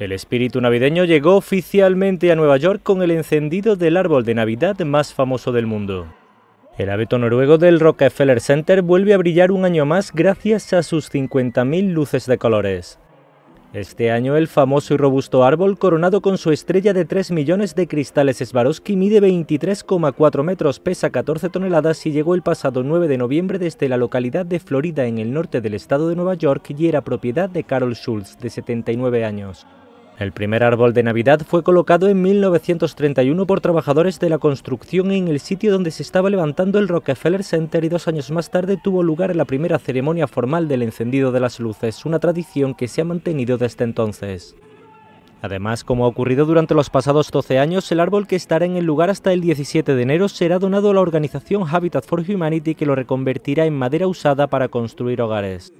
El espíritu navideño llegó oficialmente a Nueva York con el encendido del árbol de Navidad más famoso del mundo. El abeto noruego del Rockefeller Center vuelve a brillar un año más gracias a sus 50.000 luces de colores. Este año el famoso y robusto árbol, coronado con su estrella de 3 millones de cristales Swarovski, mide 23,4 metros, pesa 14 toneladas y llegó el pasado 9 de noviembre desde la localidad de Florida en el norte del estado de Nueva York y era propiedad de Carol Schultz, de 79 años. El primer árbol de Navidad fue colocado en 1931 por trabajadores de la construcción en el sitio donde se estaba levantando el Rockefeller Center y dos años más tarde tuvo lugar la primera ceremonia formal del encendido de las luces, una tradición que se ha mantenido desde entonces. Además, como ha ocurrido durante los pasados 12 años, el árbol que estará en el lugar hasta el 17 de enero será donado a la organización Habitat for Humanity que lo reconvertirá en madera usada para construir hogares.